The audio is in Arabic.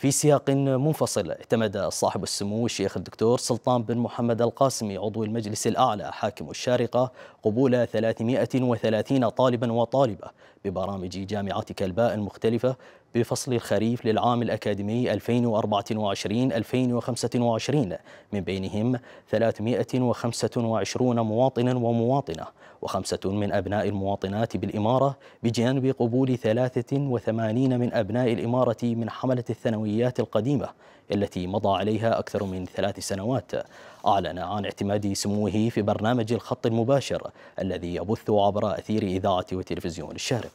في سياق منفصل اعتمد صاحب السمو الشيخ الدكتور سلطان بن محمد القاسمي عضو المجلس الأعلى حاكم الشارقة قبول 330 طالبا وطالبة ببرامج جامعتك الباء المختلفة بفصل الخريف للعام الأكاديمي 2024-2025 من بينهم 325 مواطنا ومواطنة وخمسة من أبناء المواطنات بالإمارة بجانب قبول 83 من أبناء الإمارة من حملة الثانويات القديمة التي مضى عليها أكثر من ثلاث سنوات أعلن عن اعتماد سموه في برنامج الخط المباشر الذي يبث عبر أثير إذاعة وتلفزيون الشارع